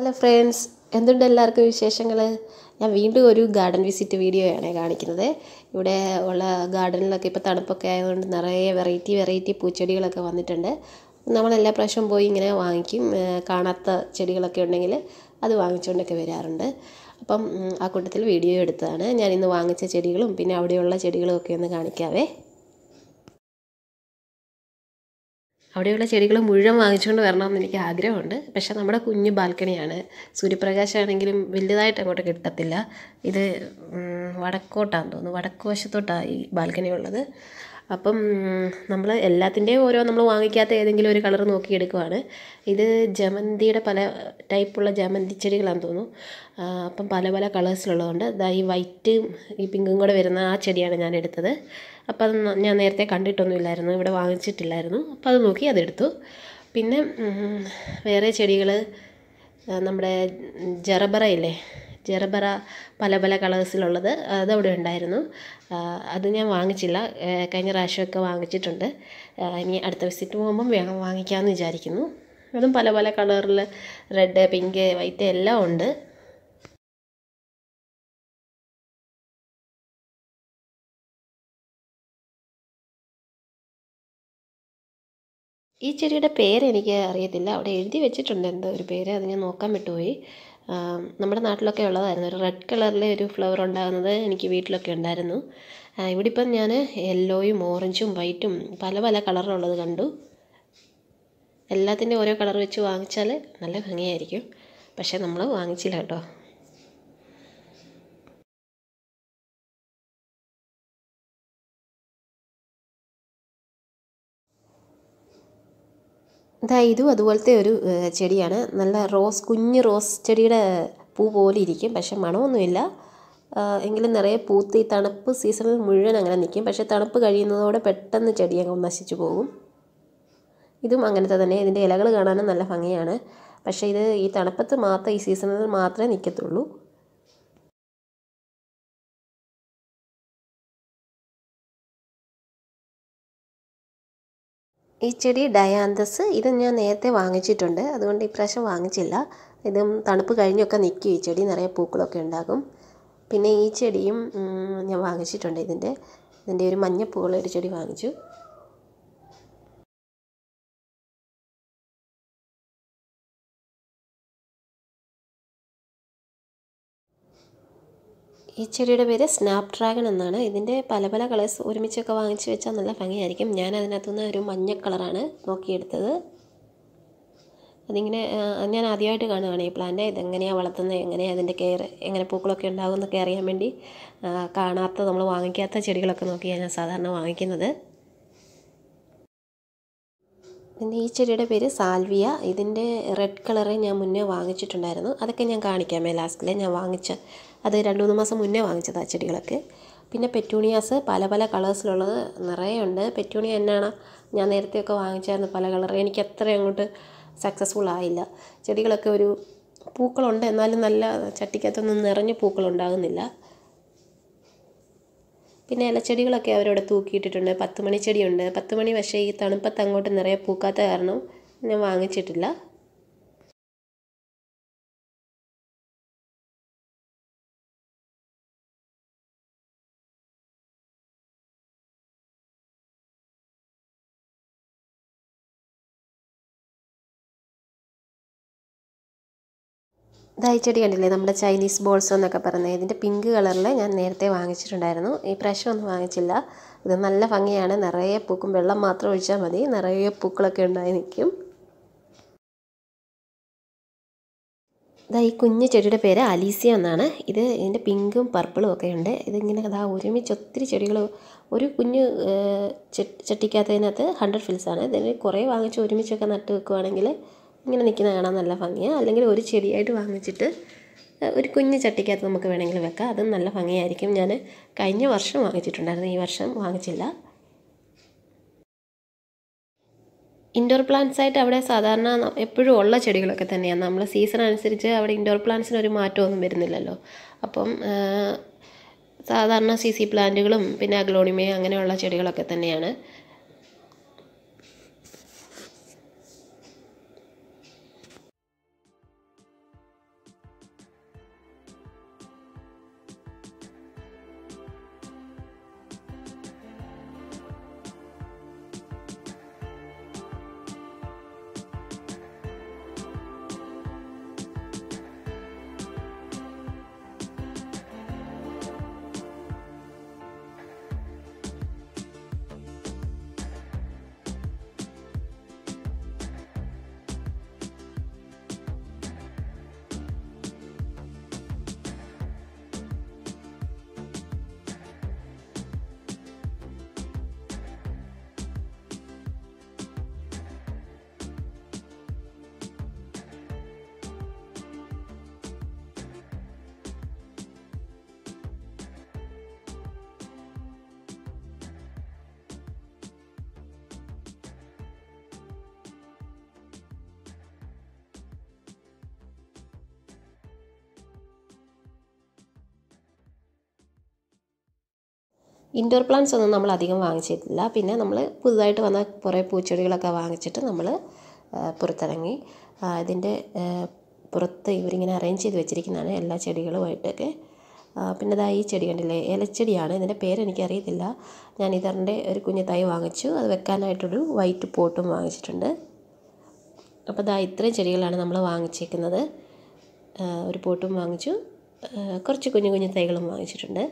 hello friends എന്തുണ്ട് എല്ലാവർക്കും വിശേഷങ്ങൾ ഞാൻ വീണ്ടും ഒരു ഗാർഡൻ വിസിറ്റ് വീഡിയോയാണ് കാണിക്കുന്നത് ഇവിടെ ഉള്ള ഗാർഡനിലൊക്കെ ഇപ്പോൾ തണുപ്പൊക്കെ ആയതുകൊണ്ട് നിറയെ വെറൈറ്റി വെറൈറ്റി പൂച്ചെടികളൊക്കെ വന്നിട്ടുണ്ട് നമ്മളെല്ലാ പ്രാവശ്യം പോയി ഇങ്ങനെ വാങ്ങിക്കും കാണാത്ത ചെടികളൊക്കെ ഉണ്ടെങ്കിൽ അത് വാങ്ങിച്ചുകൊണ്ടൊക്കെ വരാറുണ്ട് അപ്പം ആ കൂട്ടത്തിൽ വീഡിയോ എടുത്തതാണ് ഞാൻ ഇന്ന് വാങ്ങിച്ച ചെടികളും പിന്നെ അവിടെയുള്ള ചെടികളും ഒക്കെ ഒന്ന് കാണിക്കാവേ അവിടെയുള്ള ചെടികൾ മുഴുവൻ വാങ്ങിച്ചുകൊണ്ട് വരണമെന്ന് എനിക്ക് ആഗ്രഹമുണ്ട് പക്ഷേ നമ്മുടെ കുഞ്ഞ് ബാൽക്കണിയാണ് സൂര്യപ്രകാശമാണെങ്കിലും വലുതായിട്ട് അങ്ങോട്ട് കിട്ടത്തില്ല ഇത് വടക്കോട്ടാണെന്ന് തോന്നുന്നു വടക്കുവശത്തോട്ടാണ് ഈ ബാൽക്കണി ഉള്ളത് അപ്പം നമ്മൾ എല്ലാത്തിൻ്റെയും ഓരോ നമ്മൾ വാങ്ങിക്കാത്ത ഏതെങ്കിലും ഒരു കളർ നോക്കി എടുക്കുവാണ് ഇത് ജമന്തിയുടെ പല ടൈപ്പുള്ള ജമന്തി ചെടികളാന്ന് തോന്നുന്നു അപ്പം പല പല കളേഴ്സിലുള്ളതുകൊണ്ട് ദാ ഈ വൈറ്റും ഈ പിങ്കും കൂടെ വരുന്ന ആ ചെടിയാണ് ഞാൻ എടുത്തത് അപ്പം അത് ഞാൻ നേരത്തെ കണ്ടിട്ടൊന്നുമില്ലായിരുന്നു ഇവിടെ വാങ്ങിച്ചിട്ടില്ലായിരുന്നു അപ്പം അത് നോക്കി അതെടുത്തു പിന്നെ വേറെ ചെടികൾ നമ്മുടെ ജറബറയില്ലേ ജെറബറ പല പല കളേഴ്സിലുള്ളത് അതവിടെ ഉണ്ടായിരുന്നു അത് ഞാൻ വാങ്ങിച്ചില്ല കഴിഞ്ഞ പ്രാവശ്യമൊക്കെ വാങ്ങിച്ചിട്ടുണ്ട് ഇനി അടുത്ത വിസിറ്റ് പോകുമ്പം വേഗം വാങ്ങിക്കാമെന്ന് വിചാരിക്കുന്നു അതും പല പല കളറിൽ റെഡ് പിങ്ക് വൈറ്റ് എല്ലാം ഉണ്ട് ഈ ചെടിയുടെ പേര് എനിക്ക് അറിയത്തില്ല അവിടെ എഴുതി വെച്ചിട്ടുണ്ട് എന്തോ ഒരു പേര് അത് ഞാൻ നോക്കാൻ വിട്ടുപോയി നമ്മുടെ നാട്ടിലൊക്കെ ഉള്ളതായിരുന്നു ഒരു റെഡ് കളറിലെ ഒരു ഫ്ലവർ ഉണ്ടാകുന്നത് എനിക്ക് വീട്ടിലൊക്കെ ഉണ്ടായിരുന്നു ഇവിടെ ഇപ്പം ഞാൻ യെല്ലോയും ഓറഞ്ചും വൈറ്റും പല പല കളറുള്ളത് കണ്ടു എല്ലാത്തിൻ്റെയും ഓരോ കളർ വെച്ച് വാങ്ങിച്ചാൽ നല്ല ഭംഗിയായിരിക്കും പക്ഷേ നമ്മൾ വാങ്ങിച്ചില്ല കേട്ടോ ഇതാ ഇതും അതുപോലത്തെ ഒരു ചെടിയാണ് നല്ല റോസ് കുഞ്ഞ് റോസ് ചെടിയുടെ പൂ പോലെ ഇരിക്കും പക്ഷെ മണമൊന്നുമില്ല എങ്കിലും നിറയെ പൂത്ത് ഈ തണുപ്പ് സീസണിൽ മുഴുവൻ അങ്ങനെ നിൽക്കും പക്ഷെ തണുപ്പ് കഴിയുന്നതോടെ പെട്ടെന്ന് ചെടി അങ്ങ് നശിച്ചു പോകും ഇതും അങ്ങനത്തെ തന്നെ ഇതിൻ്റെ ഇലകൾ കാണാനും നല്ല ഭംഗിയാണ് പക്ഷേ ഇത് ഈ തണുപ്പത്ത് മാത്രം ഈ സീസണിൽ മാത്രമേ നിൽക്കത്തുള്ളൂ ഈ ചെടി ഡയാന്തസ് ഇത് ഞാൻ നേരത്തെ വാങ്ങിച്ചിട്ടുണ്ട് അതുകൊണ്ട് ഇപ്രാവശ്യം വാങ്ങിച്ചില്ല ഇതും തണുപ്പ് കഴിഞ്ഞൊക്കെ നിൽക്കും ഈ ചെടി നിറയെ പൂക്കളൊക്കെ ഉണ്ടാകും പിന്നെ ഈ ചെടിയും ഞാൻ വാങ്ങിച്ചിട്ടുണ്ട് ഇതിൻ്റെ ഇതിൻ്റെ ഒരു മഞ്ഞപ്പൂവുള്ള ഒരു ചെടി വാങ്ങിച്ചു ഈ ചെടിയുടെ പേര് സ്നാപ് ഡ്രാഗൺ എന്നാണ് ഇതിൻ്റെ പല പല കളേഴ്സ് ഒരുമിച്ചൊക്കെ വാങ്ങിച്ച് വെച്ചാൽ നല്ല ഭംഗിയായിരിക്കും ഞാൻ അതിനകത്തുനിന്ന് ഒരു മഞ്ഞ കളറാണ് നോക്കിയെടുത്തത് അതിങ്ങനെ ഞാൻ ആദ്യമായിട്ട് കാണുകയാണ് ഈ പ്ലാന്റ് ഇതെങ്ങനെയാണ് വളർത്തുന്നത് എങ്ങനെയാണ് അതിൻ്റെ കെയർ എങ്ങനെ പൂക്കളൊക്കെ ഉണ്ടാകും എന്നൊക്കെ അറിയാൻ വേണ്ടി കാണാത്ത നമ്മൾ വാങ്ങിക്കാത്ത ചെടികളൊക്കെ നോക്കിയാണ് ഞാൻ സാധാരണ വാങ്ങിക്കുന്നത് പിന്നെ ഈ ചെടിയുടെ പേര് സാൽവിയ ഇതിൻ്റെ റെഡ് കളറ് ഞാൻ മുന്നേ വാങ്ങിച്ചിട്ടുണ്ടായിരുന്നു അതൊക്കെ ഞാൻ കാണിക്കാമേ ലാസ്റ്റിൽ ഞാൻ വാങ്ങിച്ച അത് രണ്ട് മൂന്ന് മാസം മുന്നേ വാങ്ങിച്ചതാണ് ചെടികളൊക്കെ പിന്നെ പെറ്റൂണിയാസ് പല പല കളേഴ്സിലുള്ളത് നിറയെ ഉണ്ട് പെറ്റൂണിയ എന്നാണ് ഞാൻ നേരത്തെയൊക്കെ വാങ്ങിച്ചായിരുന്നു പല കളർ എനിക്ക് അത്ര അങ്ങോട്ട് സക്സസ്ഫുൾ ആയില്ല ചെടികളൊക്കെ ഒരു പൂക്കളുണ്ട് എന്നാലും നല്ല ചട്ടിക്കകത്തൊന്നും നിറഞ്ഞ് പൂക്കളുണ്ടാകുന്നില്ല പിന്നെ ചെടികളൊക്കെ അവരവിടെ തൂക്കിയിട്ടിട്ടുണ്ട് പത്ത് മണി ചെടിയുണ്ട് പത്ത് മണി പക്ഷേ ഈ തണുപ്പത്ത് അങ്ങോട്ട് നിറയെ പൂക്കാത്ത കാരണം ഞാൻ വാങ്ങിച്ചിട്ടില്ല ദൈച്ചെടി കണ്ടില്ലേ നമ്മുടെ ചൈനീസ് ബോൾസ് എന്നൊക്കെ പറയുന്നത് ഇതിൻ്റെ പിങ്ക് കളറിൽ ഞാൻ നേരത്തെ വാങ്ങിച്ചിട്ടുണ്ടായിരുന്നു ഈ ഒന്നും വാങ്ങിച്ചില്ല ഇത് നല്ല ഭംഗിയാണ് നിറയെ പൂക്കും വെള്ളം മാത്രം ഒഴിച്ചാൽ മതി നിറയെ പൂക്കളൊക്കെ ഉണ്ടായി നിൽക്കും ഇതാ ഈ കുഞ്ഞു ചെടിയുടെ പേര് അലീസിയ എന്നാണ് ഇത് ഇതിൻ്റെ പിങ്കും പർപ്പിളും ഒക്കെ ഉണ്ട് ഇതിങ്ങനെ അതാ ഒരുമിച്ച് ഒത്തിരി ചെടികൾ ഒരു കുഞ്ഞു ചട്ടിക്കകത്തതിനകത്ത് ഹൺഡ്രഡ് ഫിൽസാണ് ഇതിന് കുറേ വാങ്ങിച്ച് ഒരുമിച്ചൊക്കെ നട്ട് വെക്കുവാണെങ്കിൽ ഇങ്ങനെ നിൽക്കുന്ന കാണാൻ നല്ല ഭംഗിയാണ് അല്ലെങ്കിൽ ഒരു ചെടിയായിട്ട് വാങ്ങിച്ചിട്ട് ഒരു കുഞ്ഞ് ചട്ടിക്കകത്ത് നമുക്ക് വേണമെങ്കിൽ വെക്കാം അതും നല്ല ഭംഗിയായിരിക്കും ഞാൻ കഴിഞ്ഞ വർഷം വാങ്ങിച്ചിട്ടുണ്ടായിരുന്നു ഈ വർഷം വാങ്ങിച്ചില്ല ഇൻഡോർ പ്ലാന്റ്സ് ആയിട്ട് അവിടെ സാധാരണ എപ്പോഴും ഉള്ള ചെടികളൊക്കെ തന്നെയാണ് നമ്മൾ സീസൺ അനുസരിച്ച് അവിടെ ഇൻഡോർ പ്ലാന്റ്സിന് ഒരു മാറ്റമൊന്നും വരുന്നില്ലല്ലോ അപ്പം സാധാരണ സി സി പ്ലാന്റുകളും പിന്നെ അഗ്ലോണിമേ അങ്ങനെയുള്ള ചെടികളൊക്കെ തന്നെയാണ് ഇൻഡോർ പ്ലാന്റ്സ് ഒന്നും നമ്മൾ അധികം വാങ്ങിച്ചിട്ടില്ല പിന്നെ നമ്മൾ പുതുതായിട്ട് വന്ന കുറേ പൂച്ചെടികളൊക്കെ വാങ്ങിച്ചിട്ട് നമ്മൾ പുറത്തിറങ്ങി ഇതിൻ്റെ പുറത്ത് ഇവരിങ്ങനെ അറേഞ്ച് ചെയ്ത് വെച്ചിരിക്കുന്നതാണ് എല്ലാ ചെടികളുമായിട്ടൊക്കെ പിന്നെ ഇതാ ഈ ചെടി കണ്ടില്ലേ ഇലച്ചെടിയാണ് ഇതിൻ്റെ പേരെനിക്കറിയത്തില്ല ഞാൻ ഇതറിൻ്റെ ഒരു കുഞ്ഞു തൈ വാങ്ങിച്ചു അത് വെക്കാനായിട്ടൊരു വൈറ്റ് പോട്ടും വാങ്ങിച്ചിട്ടുണ്ട് അപ്പോൾ ഇതാ ഇത്രയും ചെടികളാണ് നമ്മൾ വാങ്ങിച്ചേക്കുന്നത് ഒരു പോട്ടും വാങ്ങിച്ചു കുറച്ച് കുഞ്ഞു കുഞ്ഞു തൈകളും വാങ്ങിച്ചിട്ടുണ്ട്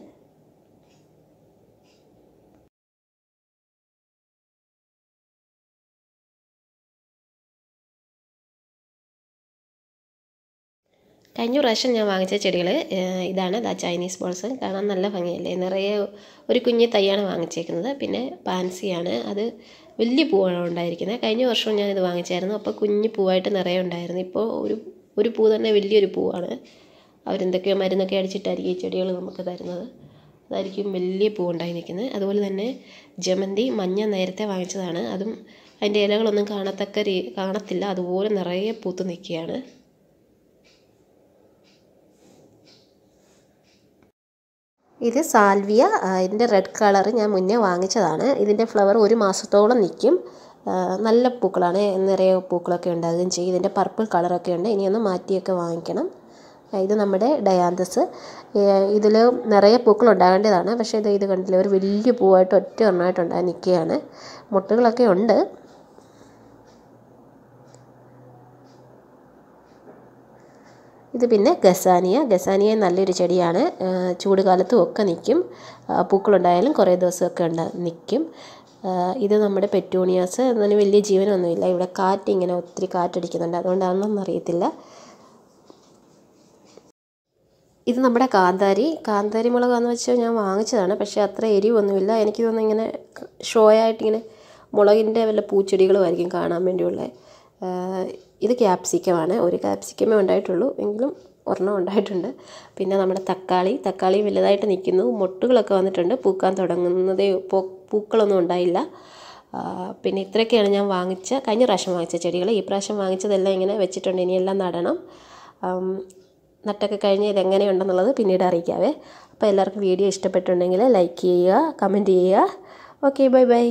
കഴിഞ്ഞ പ്രാവശ്യം ഞാൻ വാങ്ങിച്ച ചെടികൾ ഇതാണ് ദാ ചൈനീസ് ബോൾസ് കാണാൻ നല്ല ഭംഗിയല്ലേ നിറയെ ഒരു കുഞ്ഞി തൈയാണ് വാങ്ങിച്ചേക്കുന്നത് പിന്നെ പാൻസിയാണ് അത് വലിയ പൂവാണ് ഉണ്ടായിരിക്കുന്നത് കഴിഞ്ഞ വർഷവും ഞാൻ ഇത് വാങ്ങിച്ചായിരുന്നു അപ്പോൾ കുഞ്ഞു പൂവായിട്ട് നിറയെ ഉണ്ടായിരുന്നു ഇപ്പോൾ ഒരു ഒരു പൂ തന്നെ വലിയൊരു പൂവാണ് അവരെന്തൊക്കെയോ മരുന്നൊക്കെ അടിച്ചിട്ടായിരിക്കും ഈ ചെടികൾ നമുക്ക് തരുന്നത് അതായിരിക്കും വലിയ പൂ ഉണ്ടായി നിൽക്കുന്നത് അതുപോലെ തന്നെ ജമന്തി മഞ്ഞ നേരത്തെ വാങ്ങിച്ചതാണ് അതും അതിൻ്റെ ഇലകളൊന്നും കാണത്തക്ക രീ കാണത്തില്ല അതുപോലെ നിറയെ പൂത്ത് നിൽക്കുകയാണ് ഇത് സാൽവിയ ഇതിൻ്റെ റെഡ് കളർ ഞാൻ മുന്നേ വാങ്ങിച്ചതാണ് ഇതിൻ്റെ ഫ്ലവർ ഒരു മാസത്തോളം നിൽക്കും നല്ല പൂക്കളാണ് നിറയെ പൂക്കളൊക്കെ ഉണ്ടാകുകയും ചെയ്യും ഇതിൻ്റെ പർപ്പിൾ കളറൊക്കെ ഉണ്ട് ഇനിയൊന്ന് മാറ്റിയൊക്കെ വാങ്ങിക്കണം ഇത് നമ്മുടെ ഡയാന്തസ് ഇതിൽ നിറയെ പൂക്കൾ ഉണ്ടാകേണ്ടതാണ് പക്ഷേ ഇത് ഇത് കണ്ടില്ല ഒരു വലിയ പൂവായിട്ട് ഒറ്റ ഒരെണ്ണമായിട്ടുണ്ടായി നിൽക്കുകയാണ് മുട്ടുകളൊക്കെ ഉണ്ട് ഇത് പിന്നെ ഗസാനിയ ഗസാനിയ നല്ലൊരു ചെടിയാണ് ചൂട് കാലത്തും ഒക്കെ നിൽക്കും പൂക്കളുണ്ടായാലും കുറേ ദിവസമൊക്കെ ഉണ്ട് നിൽക്കും ഇത് നമ്മുടെ പെറ്റൂണിയാസ് അതിന് വലിയ ജീവനൊന്നുമില്ല ഇവിടെ കാറ്റ് ഇങ്ങനെ ഒത്തിരി കാറ്റടിക്കുന്നുണ്ട് അതുകൊണ്ടാണെന്നൊന്നും അറിയത്തില്ല ഇത് നമ്മുടെ കാന്താരി കാന്താരി മുളകാന്ന് വെച്ചാൽ ഞാൻ വാങ്ങിച്ചതാണ് പക്ഷേ അത്ര എരിവൊന്നുമില്ല എനിക്ക് തോന്നുന്നു ഇങ്ങനെ ഷോ ആയിട്ടിങ്ങനെ മുളകിൻ്റെ വല്ല പൂച്ചെടികളുമായിരിക്കും കാണാൻ വേണ്ടിയുള്ളത് ഇത് ക്യാപ്സിക്കമാണ് ഒരു ക്യാപ്സിക്കമേ ഉണ്ടായിട്ടുള്ളൂ എങ്കിലും ഒരെണ്ണം ഉണ്ടായിട്ടുണ്ട് പിന്നെ നമ്മുടെ തക്കാളി തക്കാളി വലുതായിട്ട് നിൽക്കുന്നു മുട്ടുകളൊക്കെ വന്നിട്ടുണ്ട് പൂക്കാൻ തുടങ്ങുന്നതേ പൂക്കളൊന്നും ഉണ്ടായില്ല പിന്നെ ഇത്രയൊക്കെയാണ് ഞാൻ വാങ്ങിച്ച കഴിഞ്ഞ പ്രാവശ്യം വാങ്ങിച്ച ചെടികൾ ഈ പ്രാവശ്യം വാങ്ങിച്ചതെല്ലാം ഇങ്ങനെ വെച്ചിട്ടുണ്ട് ഇനിയെല്ലാം നടണം നട്ടൊക്കെ കഴിഞ്ഞ് ഇതെങ്ങനെയുണ്ടെന്നുള്ളത് പിന്നീട് അറിയിക്കാവേ അപ്പോൾ എല്ലാവർക്കും വീഡിയോ ഇഷ്ടപ്പെട്ടുണ്ടെങ്കിൽ ലൈക്ക് ചെയ്യുക കമൻറ്റ് ചെയ്യുക ഓക്കെ ബൈ ബൈ